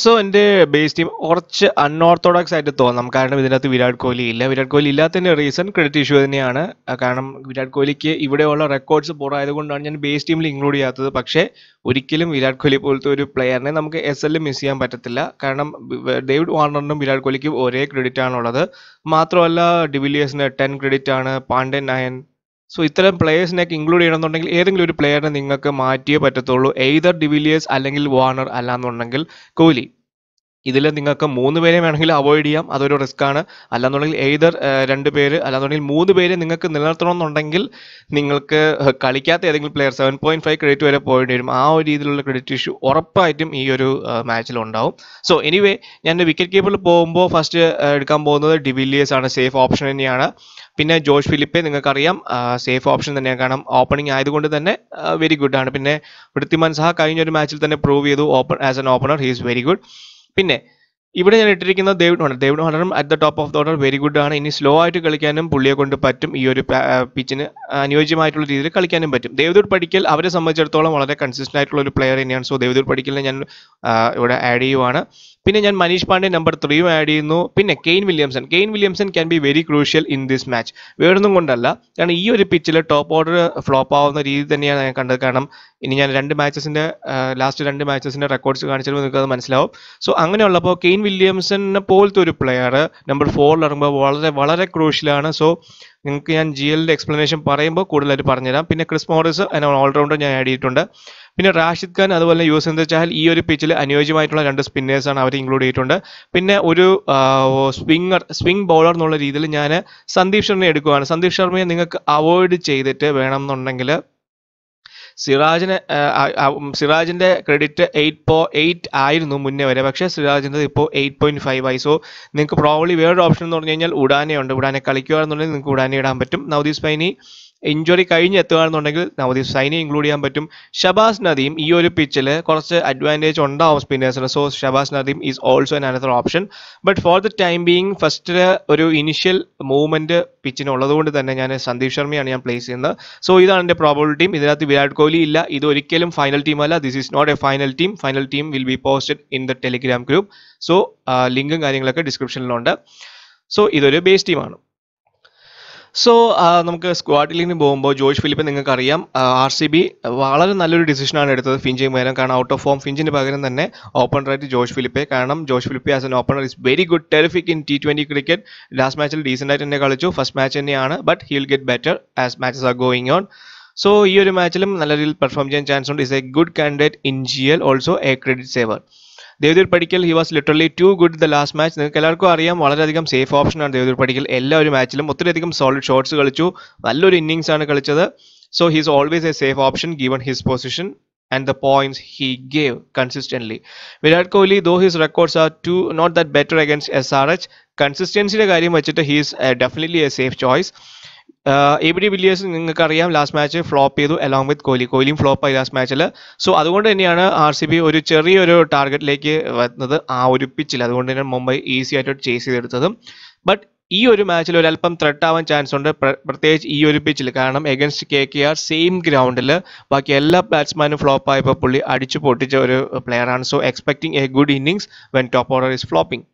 സോ എൻ്റെ ബേസ് ടീം കുറച്ച് അൺഓർത്തഡോക്സ് ആയിട്ട് തോന്നാം കാരണം ഇതിനകത്ത് വിരാട് കോഹ്ലി ഇല്ല വിരാട് കോഹ്ലി ഇല്ലാത്തതിൻ്റെ റീസൺ ക്രെഡിറ്റ് ഇഷ്യൂ തന്നെയാണ് കാരണം വിരാട് കോഹ്ലിക്ക് ഇവിടെയുള്ള റെക്കോർഡ്സ് പുറമായതുകൊണ്ടാണ് ഞാൻ ബേസ് ടീമിൽ ഇൻക്ലൂഡ് ചെയ്യാത്തത് പക്ഷേ ഒരിക്കലും വിരാട് കോഹ്ലി പോലത്തെ ഒരു പ്ലെയറിനെ നമുക്ക് എസ് എല്ലിൽ മിസ് ചെയ്യാൻ പറ്റത്തില്ല കാരണം ഡേവിഡ് വാർണറിനും വിരാട് കോഹ്ലിക്കും ഒരേ ക്രെഡിറ്റ് ആണുള്ളത് മാത്രമല്ല ഡിവിലിയേഴ്സിന് ടെൻ ക്രെഡിറ്റ് ആണ് പാണ്ഡ്യൻ നയൻ സോ ഇത്തരം പ്ലേയേഴ്സിനെയൊക്കെ ഇൻക്ലൂഡ് ചെയ്യണമെന്നുണ്ടെങ്കിൽ ഏതെങ്കിലും ഒരു പ്ലെയറിനെ നിങ്ങൾക്ക് മാറ്റിയേ പറ്റത്തുള്ളൂ എയ്തർ ഡിവിലിയേഴ്സ് അല്ലെങ്കിൽ വാർണർ അല്ലാന്നുണ്ടെങ്കിൽ കോഹ്ലി ഇതിൽ നിങ്ങൾക്ക് മൂന്ന് പേരെ വേണമെങ്കിൽ അവോയ്ഡ് ചെയ്യാം അതൊരു റിസ്ക് ആണ് അല്ലാന്നുണ്ടെങ്കിൽ ഏതർ രണ്ട് പേര് അല്ലാന്നുണ്ടെങ്കിൽ മൂന്ന് പേര് നിങ്ങൾക്ക് നിലനിർത്തണമെന്നുണ്ടെങ്കിൽ നിങ്ങൾക്ക് കളിക്കാത്ത ഏതെങ്കിലും player seven point five credit വരെ പോയിട്ട് വരും ആ ഒരു രീതിയിലുള്ള ക്രെഡിറ്റ് ഇഷ്യൂ ഉറപ്പായിട്ടും ഈ ഒരു മാച്ചിൽ ഉണ്ടാവും സോ എനിവേ ഞാൻ വിക്കറ്റ് കീപ്പറിൽ പോകുമ്പോൾ ഫസ്റ്റ് എടുക്കാൻ പോകുന്നത് ഡിവില്ലിയേഴ്സ് ആണ് സേഫ് ഓപ്ഷൻ തന്നെയാണ് പിന്നെ ജോഷ് ഫിലിപ്പെ നിങ്ങൾക്കറിയാം സേഫ് ഓപ്ഷൻ തന്നെയാണ് കാരണം ഓപ്പണിംഗ് ആയതുകൊണ്ട് തന്നെ വെരി ഗുഡ് ആണ് പിന്നെ വൃത്തിമാൻ സഹ കഴിഞ്ഞ ഒരു മാച്ചിൽ തന്നെ പ്രൂവ് ചെയ്തു open as an opener he is very good പിന്നെ ഇവിടെ ഞാൻ ഇട്ടിരിക്കുന്ന ഡേവിഡ് ഹോണർ ഡേവിഡ് ഹോണറും at the top of the order very good ആണ് ഇനി സ്ലോ ആയിട്ട് കളിക്കാനും പുള്ളിയെ കൊണ്ട് പറ്റും ഈ ഒരു പിച്ചിന് അനുയോജ്യമായിട്ടുള്ള രീതിയിൽ കളിക്കാനും പറ്റും ദേവദൂർ പഠിക്കൽ അവരെ സംബന്ധിച്ചിടത്തോളം വളരെ കൺസിസ്റ്റന്റ് ആയിട്ടുള്ള ഒരു പ്ലെയർ തന്നെയാണ് സോ ദേവദൂർ പഠിക്കലിനെ ഞാൻ ഇവിടെ ആഡ് ചെയ്യുവാണ് പിന്നെ ഞാൻ മനീഷ് പാണ്ഡെ നമ്പർ ത്രീയും ആഡ് ചെയ്യുന്നു പിന്നെ Kane Williamson Kane Williamson can be very crucial in this match വേറൊന്നും കൊണ്ടല്ല കാരണം ഈ ഒരു പിച്ചിൽ ടോപ്പ് ഓർഡർ ഫ്ലോപ്പ് ആവുന്ന രീതി തന്നെയാണ് ഞാൻ കണ്ടത് കാരണം ഇനി ഞാൻ രണ്ട് മാച്ചസിൻ്റെ ലാസ്റ്റ് രണ്ട് മാച്ചസിൻ്റെ റെക്കോർഡ്സ് കാണിച്ചാൽ നിങ്ങൾക്ക് അത് മനസ്സിലാവും സോ അങ്ങനെയുള്ളപ്പോൾ കെയിൻ വില്യംസണിനെ പോലത്തെ ഒരു പ്ലെയർ നമ്പർ ഫോറിൽ ഇറങ്ങുമ്പോൾ വളരെ വളരെ ക്രൂഷ്യലാണ് സോ നിങ്ങൾക്ക് ഞാൻ ജി എല്ലിൻ്റെ എക്സ്പ്ലനേഷൻ പറയുമ്പോൾ കൂടുതലായിട്ട് പറഞ്ഞുതരാം പിന്നെ ക്രിസ് മോറിസ് അതിന് ഓൾറൗണ്ടർ ഞാൻ ആഡ് ചെയ്തിട്ടുണ്ട് പിന്നെ റാഷിദ് ഖാൻ അതുപോലെ യുവ സിന്ധ ചഹൽ ഈ ഒരു പിച്ചിൽ അനുയോജ്യമായിട്ടുള്ള രണ്ട് സ്പിന്നേഴ്സാണ് അവർ ഇൻക്ലൂഡ് ചെയ്തിട്ടുണ്ട് പിന്നെ ഒരു സ്വിംഗർ സ്വിംഗ് ബൗളർ എന്നുള്ള രീതിയിൽ ഞാൻ സന്ദീപ് ശർമ്മയെ എടുക്കുകയാണ് സന്ദീപ് ശർമ്മയെ നിങ്ങൾക്ക് അവോയ്ഡ് ചെയ്തിട്ട് വേണമെന്നുണ്ടെങ്കിൽ സിറാജിനെ സിറാജിൻ്റെ ക്രെഡിറ്റ് എയ്റ്റ് പോ എയ്റ്റ് ആയിരുന്നു മുന്നേ വരെ പക്ഷേ സിറാജിൻ്റെ ഇപ്പോൾ എയ്റ്റ് പോയിൻറ്റ് ഫൈവ് ആയി സോ നിങ്ങൾക്ക് പ്രോബ്ലി വേറൊരു ഓപ്ഷൻ എന്ന് പറഞ്ഞു കഴിഞ്ഞാൽ ഉഡാനെ ഉണ്ട് ഉഡാനെ കളിക്കുക എന്നുണ്ടെങ്കിൽ നിങ്ങൾക്ക് ഉടാനെ ഇടാൻ പറ്റും നവദീസ് പൈനി ഇഞ്ചുറി കഴിഞ്ഞ് എത്തുകയാണെന്നുണ്ടെങ്കിൽ നവദി സൈനെ ഇൻക്ലൂഡ് ചെയ്യാൻ പറ്റും ഷബാസ് നദീം ഈ ഒരു പിച്ചിൽ കുറച്ച് അഡ്വാൻറ്റേജ് ഉണ്ടാവും സ്പിന്നേഴ്സിന് so Shahbaz Nadeem is also another option but for the time being first ഒരു ഇനിഷ്യൽ മൂവ്മെൻറ്റ് പിച്ചിന് ഉള്ളതുകൊണ്ട് തന്നെ ഞാൻ സന്ദീപ് ശർമ്മയാണ് ഞാൻ പ്ലേസ് ചെയ്യുന്നത് സോ ഇതാണ് എൻ്റെ പ്രോബബിൾ ടീം ഇതിനകത്ത് വിരാട് കോഹ്ലി ഇല്ല ഇത് ഒരിക്കലും ഫൈനൽ ടീം അല്ല this is not a final team final team will be posted in the telegram group so ലിങ്കും കാര്യങ്ങളൊക്കെ ഡിസ്ക്രിപ്ഷനിലുണ്ട് സോ ഇതൊരു ബേസ് ടീമാണ് സോ നമുക്ക് സ്ക്വാഡ് ലീഗിന് പോകുമ്പോൾ ജോർജ് ഫിലിപ്പ് നിങ്ങൾക്ക് അറിയാം ആർ സി ബി വളരെ നല്ലൊരു ഡിസിഷനാണ് എടുത്തത് ഫിഞ്ചിങ് പകരം കാരണം ഔട്ട് ഓഫ് ഫോം ഫിഞ്ചിന് പകരം തന്നെ ഓപ്പണറായിട്ട് ജോർജ് ഫിലിപ്പെ കാരണം George Philippe as an opener is very good terrific in T twenty cricket last മാച്ചിൽ ഡീസെൻ്റ് ആയിട്ട് തന്നെ കളിച്ചു ഫസ്റ്റ് മാച്ച് തന്നെയാണ് but he'll get better as matches are going on so ഈ ഒരു മാച്ചിലും നല്ല രീതിയിൽ പെർഫോം ചെയ്യാൻ ചാൻസ് ഉണ്ട് is a good candidate in G L also a credit saver Devdutt Padikkal he was literally too good the last match നിങ്ങൾക്ക് എല്ലാവർക്കും അറിയാം വളരെയധികം സേഫ് ഓപ്ഷനാണ് ദേവദൂർ പടിക്കൽ എല്ലാ ഒരു മാച്ചിലും ഒത്തിരിയധികം സോളിഡ് ഷോട്ട്സ് കളിച്ചു നല്ലൊരു ഇന്നിങ്സ് ആണ് കളിച്ചത് so he's always a safe option given his position and the points he gave consistently. Virat Kohli, though his records are too not that better against SRH, consistency കാര്യം വെച്ചിട്ട് he is uh, definitely a safe choice. A B de Villiers നിങ്ങൾക്കറിയാം last match flop ചെയ്തു along with Kohli കോഹ്ലിയും ആയി last മാച്ചിൽ so അതുകൊണ്ട് തന്നെയാണ് R C B ഒരു ചെറിയൊരു ടാർഗറ്റിലേക്ക് വരുന്നത് ആ ഒരു പിച്ചിൽ അതുകൊണ്ട് തന്നെ മുംബൈ ഈസി ആയിട്ട് ചേസ് ചെയ്തെടുത്തതും ബട്ട് ഈ ഒരു മാച്ചിൽ ഒരല്പം ത്രെട്ട് ആവാൻ ചാൻസ് ഉണ്ട് പ്രത്യേകിച്ച് ഈ ഒരു പിച്ചിൽ കാരണം against K K R same ഗ്രൗണ്ടിൽ ബാക്കി എല്ലാ ബാറ്റ്സ്മാനും ഫ്ലോപ്പ് ആയപ്പോൾ പുള്ളി അടിച്ചു പൊട്ടിച്ച ഒരു പ്ലെയറാണ് so expecting a good innings when top order is flopping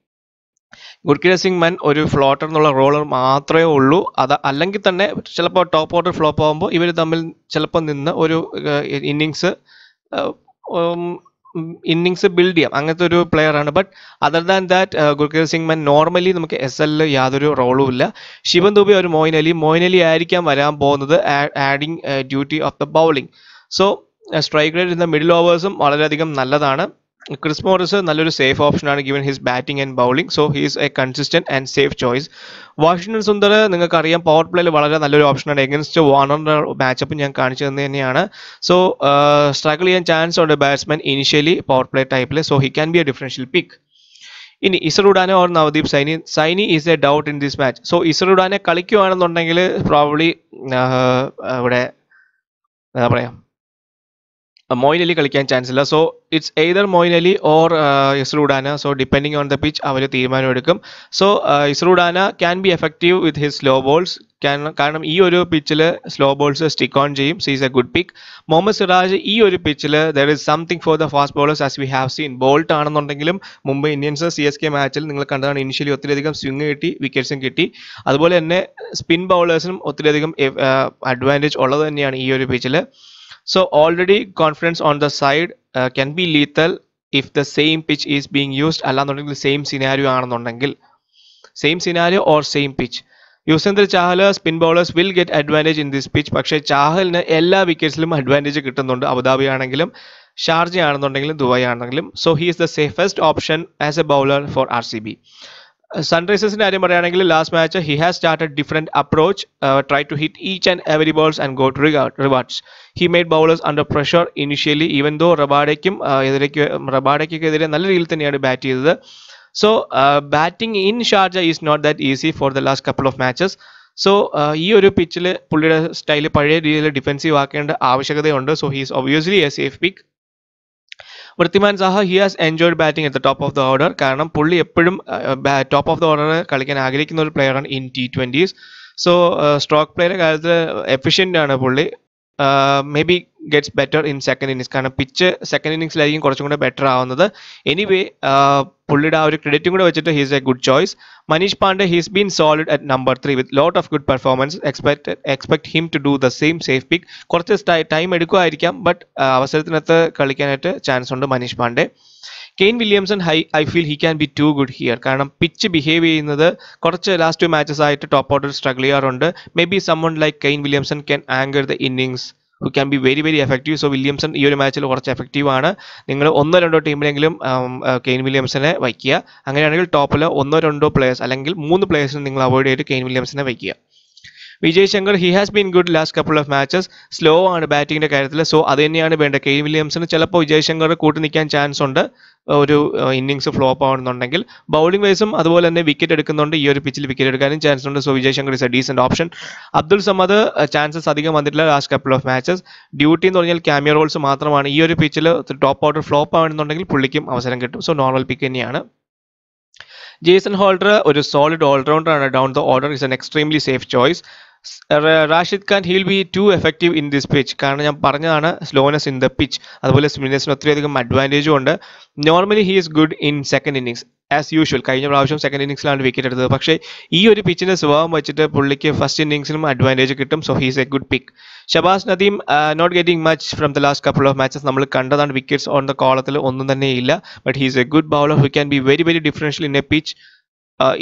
Gurkeerat Singh Mann ഒരു ഫ്ലോട്ടർ എന്നുള്ള റോളർ മാത്രമേ ഉള്ളൂ അത് അല്ലെങ്കിൽ തന്നെ ചിലപ്പോൾ ടോപ്പ് ഓർഡർ ഫ്ലോപ്പ് ആകുമ്പോൾ ഇവർ തമ്മിൽ ചിലപ്പോൾ നിന്ന് ഒരു ഇന്നിങ്സ് ഇന്നിങ്സ് ബിൽഡ് ചെയ്യാം അങ്ങനത്തെ ഒരു പ്ലെയർ ആണ് but other than that Gurkeerat Singh Mann normally നമുക്ക് എസ് എൽ യാതൊരു റോളും ഇല്ല ശിവൻ ദുബെ ഒരു മോയിൻ അലി മോയിൻ അലി ആയിരിക്കാം വരാൻ പോകുന്നത് adding duty of the bowling so strike rate in middle ഓവേഴ്സും വളരെയധികം നല്ലതാണ് ക്രിസ് മോറിസ് നല്ലൊരു സേഫ് ഓപ്ഷനാണ് given his batting and bowling so he's a consistent and safe choice Washington Sundar നിങ്ങൾക്കറിയാം പവർ പ്ലേയിൽ വളരെ നല്ലൊരു ഓപ്ഷനാണ് എഗൻസ്റ്റ് വാണറിൻ്റെ മാച്ചപ്പ് ഞാൻ കാണിച്ചു തന്നെ തന്നെയാണ് സോ സ്ട്രഗിൾ uh, ചെയ്യാൻ ചാൻസ് ഉണ്ട് ബാറ്റ്സ്മാൻ ഇനിഷ്യലി പവർ പ്ലേ ടൈപ്പിൽ so he can be a differential pick ഇനി Isuru Udana or Navdeep Saini Saini is a doubt in this match so ഇസറുഡാനെ കളിക്കുകയാണെന്നുണ്ടെങ്കിൽ പ്രോബ്ലി uh, ഇവിടെ എന്താ പറയുക മോയിൻ അലി കളിക്കാൻ ചാൻസ് ഇല്ല so it's either Moeen Ali or Isuru Udana so depending on the pitch അവർ എടുക്കും so Isuru Udana can be effective with his slow balls കാരണം കാരണം ഈ ഒരു പിച്ചിൽ സ്ലോ ബോൾസ് സ്റ്റിക്ക് ഓൺ ചെയ്യും he's a good pick Mohammed Siraj ഈ ഒരു പിച്ചിൽ there is something for the fast bowlers as we have seen Boult ആണെന്നുണ്ടെങ്കിലും Mumbai Indians C S K മാച്ചിൽ നിങ്ങൾ കണ്ടതാണ് ഇനിഷ്യലി ഒത്തിരിയധികം സ്വിങ് കിട്ടി വിക്കറ്റ്സും കിട്ടി അതുപോലെ തന്നെ സ്പിൻ ബൗളേഴ്സിനും ഒത്തിരിയധികം അഡ്വാൻറ്റേജ് ഉള്ളത് തന്നെയാണ് ഈ ഒരു പിച്ചിൽ So already confidence on the side uh, can be lethal if the same pitch is being used അല്ലാന്നുണ്ടെങ്കിൽ സെയിം സിനാരിയോ ആണെന്നുണ്ടെങ്കിൽ same scenario or same pitch Yuzvendra Chahal spin bowlers will get advantage in this pitch പക്ഷേ ചാഹലിന് എല്ലാ വിക്കറ്റ്സിലും advantage കിട്ടുന്നുണ്ട് Abu Dhabi ആണെങ്കിലും Sharjah ആണെന്നുണ്ടെങ്കിലും Dubai ആണെങ്കിലും so he is the safest option as a bowler for R C B സൺറൈസേഴ്സിന്റെ കാര്യം പറയുകയാണെങ്കിൽ last match he has started different approach try to hit each and every balls and go to rewards he made bowlers under pressure initially even though റബാഡയ്ക്കും എതിരേക്ക് റബാഡയ്ക്കൊക്കെതിരെ നല്ല രീതിയിൽ തന്നെയാണ് bat ചെയ്തത് so batting in Sharjah is not that easy for the last couple of matches so ഈ ഒരു പിച്ചിൽ പുള്ളിയുടെ സ്റ്റൈൽ പഴയ രീതിയിൽ ഡിഫെൻസീവ് ആക്കേണ്ട ആവശ്യകതയുണ്ട് so he's obviously a safe pick Wriddhiman Saha he has enjoyed batting at the top of the order കാരണം പുള്ളി എപ്പോഴും ടോപ്പ് ഓഫ് ദ ഓർഡർ കളിക്കാൻ ആഗ്രഹിക്കുന്ന ഒരു പ്ലെയറാണ് in T twenties so stroke പ്ലെയറുടെ കാര്യത്തിൽ എഫിഷ്യൻ്റ് ആണ് പുള്ളി be gets better in second innings കാരണം പിച്ച് സെക്കൻഡ് ഇന്നിങ്സിലായിരിക്കും കുറച്ചും കൂടെ ബെറ്റർ ആവുന്നത് എനിവേ പുള്ളിയുടെ ആ ഒരു ക്രെഡിറ്റും കൂടെ വെച്ചിട്ട് he's a good choice Manish Pandey he's been solid at number three with lot of good performance expect expect him to do the same safe pick കുറച്ച് ടൈം എടുക്കുമായിരിക്കാം ബട്ട് അവസരത്തിനകത്ത് കളിക്കാനായിട്ട് ചാൻസ് ഉണ്ട് Manish Pandey Kane Williamson hi I feel he can be too good here കാരണം pitch behave ചെയ്യുന്നത് കുറച്ച് last two matches ആയിട്ട് top order struggle ചെയ്യാറുണ്ട് maybe someone like cane Williamson can anchor the innings who can be very very effective so Williamson ഈ ഒരു മാച്ചിൽ കുറച്ച് effective ആണ് നിങ്ങൾ ഒന്നോ രണ്ടോ ടീമിലെങ്കിലും കെയിൻ വില്യംസിനെ വയ്ക്കുക അങ്ങനെയാണെങ്കിൽ ടോപ്പിൽ ഒന്നോ രണ്ടോ പ്ലേയേഴ്സ് അല്ലെങ്കിൽ മൂന്ന് പ്ലേയേഴ്സിനെ നിങ്ങൾ അവോയ്ഡ് ചെയ്ത് കെയിൻ വില്യംസിനെ വയ്ക്കുക Vijay Shankar he has been good last couple of matches slow ആണ് ബാറ്റിംഗിന്റെ കാര്യത്തിൽ സോ അത് തന്നെയാണ് വേണ്ട കെയ്ൻ വില്യംസിന് ചിലപ്പോൾ വിജയ് ശങ്കർ കൂട്ടി നിൽക്കാൻ ചാൻസ് ഉണ്ട് ഒരു ഇന്നിങ്സ് ഫ്ലോപ്പ് ആവണമെന്നുണ്ടെങ്കിൽ ബൗളിംഗ് വൈസും അതുപോലെ തന്നെ വിക്കറ്റ് എടുക്കുന്നുണ്ട് ഈ ഒരു പിച്ചിൽ വിക്കറ്റ് എടുക്കാനും ചാൻസ് ഉണ്ട് so Vijay Shankar is a decent option Abdul Samad chances അധികം വന്നിട്ടില്ല last couple of matches duty എന്ന് പറഞ്ഞാൽ ക്യാമിയോ റോൾസ് മാത്രമാണ് ഈ ഒരു പിച്ചിൽ ടോപ്പ് ഔട്ട് ഫ്ലോപ്പ് ആവണമെന്നുണ്ടെങ്കിൽ പുള്ളിക്കും അവസരം കിട്ടും സോ നോർമൽ പിക്ക് തന്നെയാണ് ജേസൺ ഹോൾഡർ ഒരു സോളിഡ് ഓൾറൗണ്ടറാണ് down the order is an extremely safe choice Rashid Khan he'll be too effective in this pitch കാരണം ഞാൻ പറഞ്ഞതാണ് സ്ലോനെസ് ഇൻ ദ പിച്ച് അതുപോലെ സ്പിന്നേഴ്സിന് ഒത്തിരിയധികം അഡ്വാൻറ്റേജും ഉണ്ട് normally he is good in second innings as usual കഴിഞ്ഞ പ്രാവശ്യം സെക്കൻഡ് ഇന്നിങ്സിലാണ് വിക്കറ്റ് എടുത്തത് പക്ഷേ ഈ ഒരു പിച്ചിൻ്റെ സ്വഭാവം വെച്ചിട്ട് പുള്ളിക്ക് ഫസ്റ്റ് ഇന്നിങ്സിനും അഡ്വാൻറ്റേജ് കിട്ടും so he's a good pick Shahbaz Nadeem not getting much from the last couple of matches നമ്മൾ കണ്ടതാണ് വിക്കറ്റ്സ് ഓൺ ദ കോളത്തിൽ ഒന്നും തന്നെ ഇല്ല but he's a good bowler who can be very very differential in a pitch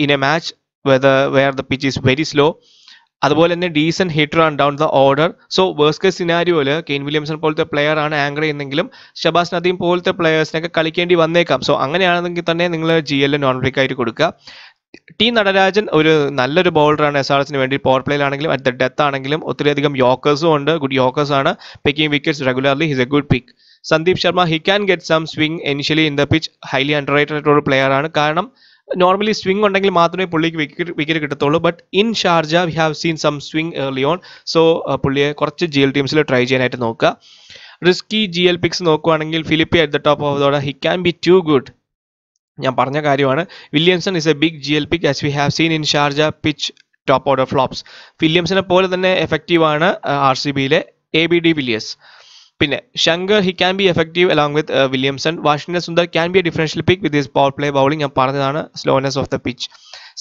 in a match whether where the pitch is very slow അതുപോലെ തന്നെ decent hitter and down the order so worse case സിനാരിയോയില് Kane Williamson പോലത്തെ player ആണ് anchor ചെയ്യുന്നെങ്കിലും ഷബാസ് നദീം പോലത്തെ പ്ലെയേഴ്സിനൊക്കെ കളിക്കേണ്ടി വന്നേക്കാം so അങ്ങനെയാണെങ്കിൽ തന്നെ നിങ്ങൾ ജി എൽ നോൺ ബ്രേക്കായിട്ട് ആയിട്ട് കൊടുക്കുക ടി നടരാജൻ ഒരു നല്ലൊരു ബോളറാണ് എസ് ആർ എസിന് വേണ്ടി പവർ പ്ലേയിലാണെങ്കിലും അറ്റ് ദ ഡെത്ത് ആണെങ്കിലും ഒത്തിരിയധികം യോക്കേഴ്സും ഉണ്ട് ഗുഡ് യോക്കേഴ്സ് ആണ് picking wickets regularly he's a good pick Sandeep Sharma he can get some swing initially in the pitch highly underrated ഒരു പ്ലെയർ ആണ് കാരണം നോർമലി സ്വിംഗ് ഉണ്ടെങ്കിൽ മാത്രമേ പുള്ളിക്ക് വിക്കറ്റ് വിക്കറ്റ് കിട്ടത്തുള്ളൂ but in Sharjah we have seen some swing early on so പുള്ളിയെ കുറച്ച് G L ടീംസിൽ ട്രൈ ചെയ്യാനായിട്ട് നോക്കുക റിസ്കി ജി എൽ പിക്സ് നോക്കുവാണെങ്കിൽ Philippe at the top of ദോഡ he can be too good ഞാൻ പറഞ്ഞ കാര്യമാണ് Williamson is a big G L pick as we have seen in Sharjah pitch top order flops വില്യംസിനെ പോലെ തന്നെ എഫക്റ്റീവാണ് R C ബിയിലെ എ ബി ഡി വില്യസ് പിന്നെ Shankar he can be effective along with Williamson Washington Sundar can be a differential pick with his power play bowling ഞാൻ പറഞ്ഞതാണ് slowness of the pitch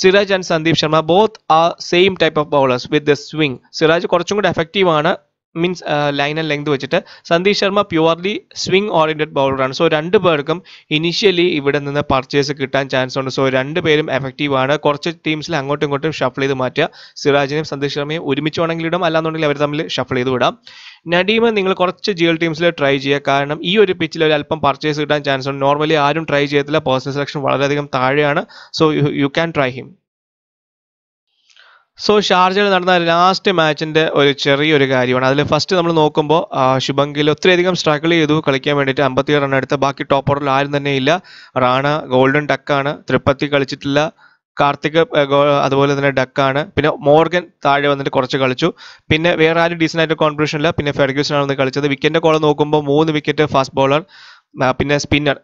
Siraj and Sandeep Sharma both a same type of bowlers with the swing Siraj കുറച്ചും കൂടി effective ആണ് means line and length വെച്ചിട്ട് Sandeep Sharma purely swing oriented ബൗളറാണ് so രണ്ട് പേർക്കും initially ഇവിടെ നിന്ന് പർച്ചേസ് കിട്ടാൻ ചാൻസ് ഉണ്ട് സോ രണ്ട് പേരും എഫക്റ്റീവ് ആണ് കുറച്ച് ടീംസിൽ അങ്ങോട്ടും ഇങ്ങോട്ടും ഷഫിൾ ചെയ്ത് മാറ്റുക സിറാജിനെയും സന്ദീപ് ശർമ്മയും ഒരുമിച്ച് വേണമെങ്കിൽ ഇടാം അല്ലാന്നുണ്ടെങ്കിൽ അവർ തമ്മിൽ ഷഫിൾ ചെയ്ത് വിടാം നഡീമ നിങ്ങൾ കുറച്ച് ജി എൽ ടീംസിൽ ട്രൈ ചെയ്യുക കാരണം ഈ ഒരു പിച്ചിൽ ഒരു അല്പം പർച്ചേസ് കിട്ടാൻ ചാൻസ് ഉണ്ട് നോർമലി ആരും ട്രൈ ചെയ്യത്തില്ല പേഴ്സണൽ സെലക്ഷൻ വളരെയധികം താഴെയാണ് so you can try him so ഷാർജയിൽ നടന്ന ലാസ്റ്റ് മാച്ചിൻ്റെ ഒരു ചെറിയൊരു കാര്യമാണ് അതിൽ ഫസ്റ്റ് നമ്മൾ നോക്കുമ്പോൾ ശുഭങ്കിൽ ഒത്തിരിയധികം സ്ട്രഗിൾ ചെയ്തു കളിക്കാൻ വേണ്ടിയിട്ട് അമ്പത്തി റൺ എടുത്ത് ബാക്കി ടോപ്പ് ഓർഡറിൽ ആരും തന്നെ ഇല്ല റാണ ഗോൾഡൻ ടക്കാണ് തൃപ്പത്തി കളിച്ചിട്ടില്ല കാർത്തിക് അതുപോലെ തന്നെ ഡക്കാണ് പിന്നെ മോർഗൻ താഴെ വന്നിട്ട് കുറച്ച് കളിച്ചു പിന്നെ വേറെ ആരും ഡീസൻ്റ് ആയിട്ട് കോൺട്രിബ്യൂഷൻ ഇല്ല പിന്നെ ഫെർഗ്യൂസൺ ആണ് കളിച്ചത് വിക്കറ്റിൻ്റെ കോളം നോക്കുമ്പോൾ മൂന്ന് വിക്കറ്റ് ഫാസ്റ്റ് ബോളർ പിന്നെ spinner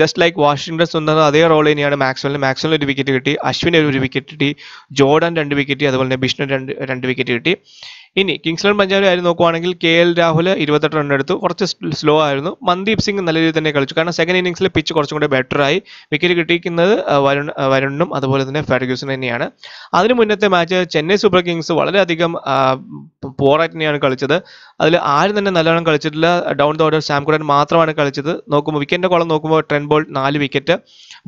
just like Washington Sundar അതേ റോൾ തന്നെയാണ് മാക്സ്വലിന് മാക്സ്വലിന് ഒരു വിക്കറ്റ് കിട്ടി അശ്വിന് ഒരു വിക്കറ്റ് കിട്ടി ജോർഡൻ രണ്ട് വിക്കറ്റ് അതുപോലെ തന്നെ ബിഷ്ണു രണ്ട് രണ്ട് വിക്കറ്റ് കിട്ടി ഇനി കിങ്സ്ലൺ പഞ്ചാബി കാര്യം നോക്കുവാണെങ്കിൽ കെ എൽ രാഹുൽ ഇരുപത്തെട്ട് റൺ എടുത്തു കുറച്ച് സ്ലോ ആയിരുന്നു മന്ദീപ് സിംഗ് നല്ല രീതിയിൽ തന്നെ കളിച്ചു കാരണം സെക്കൻഡ് ഇന്നിംഗ്സിൽ പിച്ച് കുറച്ചും കൂടി ബെറ്റർ ആയി വിക്കറ്റ് കിട്ടിയിരിക്കുന്നത് വരുൺ വരുണിനും അതുപോലെ തന്നെ ഫെർഗ്യൂസിനും തന്നെയാണ് അതിന് മുന്നത്തെ മാച്ച് ചെന്നൈ സൂപ്പർ കിങ്സ് വളരെയധികം പോറായിട്ട് തന്നെയാണ് കളിച്ചത് അതിൽ ആരും തന്നെ നല്ലവണ്ണം കളിച്ചിട്ടില്ല ഡൗൺ ദ ഓർഡർ സാംകുടൻ മാത്രമാണ് കളിച്ചത് നോക്കുമ്പോൾ വിക്കറ്റിന്റെ കോളം നോക്കുമ്പോൾ ട്രെൻ ബോൾ നാല് വിക്കറ്റ്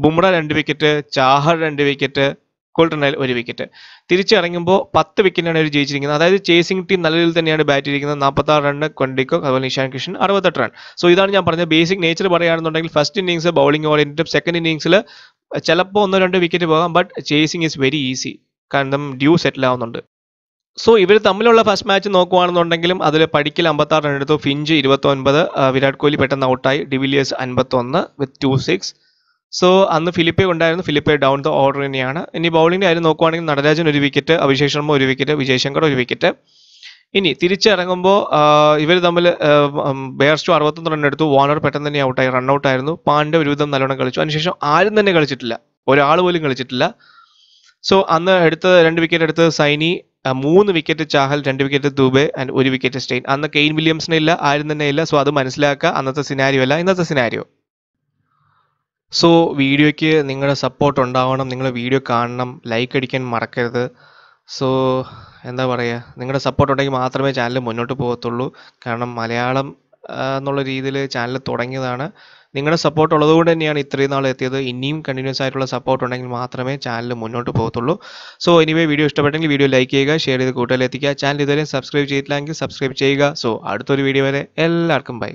ബുംറ രണ്ട് വിക്കറ്റ് ചാഹർ രണ്ട് വിക്കറ്റ് കൊൽട്ടണിൽ ഒരു വിക്കറ്റ് തിരിച്ചിറങ്ങുമ്പോൾ പത്ത് വിക്കറ്റിനാണ് അവർ ജയിച്ചിരിക്കുന്നത് അതായത് ചേസിംഗ് ടീം നല്ല രീതിയിൽ തന്നെയാണ് ബാറ്റ് ചെയ്തിരിക്കുന്നത് നാൽപ്പത്താറ് റണ്ണ് കൊണ്ടിക്കോ അതുപോലെ ഇഷാൻ കൃഷ്ണൻ അറുപത്തെട്ട് റൺ സോ ഇതാണ് ഞാൻ പറഞ്ഞത് ബേസിക് നേച്ചർ പറയുകയാണെന്നുണ്ടെങ്കിൽ ഫസ്റ്റ് ഇന്നിംഗ്സ് ബൗളിംഗ് ഓറിയൻറ്റും സെക്കൻഡ് ഇന്നിംഗ്സിൽ ചിലപ്പോൾ ഒന്നോ രണ്ടോ വിക്കറ്റ് പോകാം but chasing is very easy കാരണം ഡ്യൂ സെറ്റിൽ ആവുന്നുണ്ട് സോ ഇവർ തമ്മിലുള്ള ഫസ്റ്റ് മാച്ച് നോക്കുവാണെന്നുണ്ടെങ്കിലും അതിൽ പഠിക്കൽ അമ്പത്താറ് റൺ എടുത്തു ഫിഞ്ച് ഇരുപത്തൊൻപത് വിരാട് കോഹ്ലി പെട്ടെന്ന് ഔട്ടായി ഡിവിലിയേഴ്സ് അൻപത്തൊന്ന് വിത്ത് ടു സിക്സ് സോ അന്ന് ഫിലിപ്പെ ഉണ്ടായിരുന്നു ഫിലിപ്പെ ഡൗൺ ദ ഓർഡർ തന്നെയാണ് ഇനി ബൗളിംഗിൻ്റെ കാര്യം നോക്കുവാണെങ്കിൽ നടരാജൻ ഒരു വിക്കറ്റ് അഭിഷേക് ശർമ്മ ഒരു വിക്കറ്റ് വിജയ് ശങ്കർ ഒരു വിക്കറ്റ് ഇനി തിരിച്ചിറങ്ങുമ്പോൾ ഇവർ തമ്മിൽ ബേർസ്റ്റു അറുപത്തൊന്ന് റൺ എടുത്തു വാണർ പെട്ടെന്ന് തന്നെ ഔട്ടായി റൺ ഔട്ട് ആയിരുന്നു പാണ്ഡ്യ ഒരുവിധം നല്ലോണം കളിച്ചു അതിനുശേഷം ആരും തന്നെ കളിച്ചിട്ടില്ല ഒരാൾ പോലും കളിച്ചിട്ടില്ല സോ അന്ന് എടുത്ത രണ്ട് വിക്കറ്റ് എടുത്ത് സൈനി മൂന്ന് വിക്കറ്റ് ചാഹൽ രണ്ട് വിക്കറ്റ് ദുബെ ആൻഡ് ഒരു വിക്കറ്റ് സ്റ്റെയിൻ അന്ന് കെയ്ൻ ഇല്ല ആരും തന്നെ ഇല്ല സോ അത് മനസ്സിലാക്കുക അന്നത്തെ സിനാരിയോ അല്ല ഇന്നത്തെ സിനാരിയോ സോ വീഡിയോയ്ക്ക് നിങ്ങളുടെ സപ്പോർട്ട് ഉണ്ടാവണം നിങ്ങൾ വീഡിയോ കാണണം ലൈക്ക് അടിക്കാൻ മറക്കരുത് സോ എന്താ പറയുക നിങ്ങളുടെ സപ്പോർട്ട് ഉണ്ടെങ്കിൽ മാത്രമേ ചാനൽ മുന്നോട്ട് പോകത്തുള്ളൂ കാരണം മലയാളം എന്നുള്ള രീതിയിൽ ചാനൽ തുടങ്ങിയതാണ് നിങ്ങളുടെ സപ്പോർട്ട് ഉള്ളതുകൊണ്ട് തന്നെയാണ് ഇത്രയും നാൾ എത്തിയത് ഇനിയും കണ്ടിന്യൂസ് ആയിട്ടുള്ള സപ്പോർട്ട് ഉണ്ടെങ്കിൽ മാത്രമേ ചാനൽ മുന്നോട്ട് പോകത്തുള്ളൂ സോ എനിവേ വീഡിയോ ഇഷ്ടപ്പെട്ടെങ്കിൽ വീഡിയോ ലൈക്ക് ചെയ്യുക ഷെയർ ചെയ്ത് കൂട്ടുകാരിലെത്തിക്കുക എത്തിക്കുക ചാനൽ ഇതുവരെ സബ്സ്ക്രൈബ് ചെയ്തിട്ടില്ലെങ്കിൽ സബ്സ്ക്രൈബ് ചെയ്യുക സോ അടുത്തൊരു വീഡിയോ വരെ എല്ലാവർക്കും ബൈ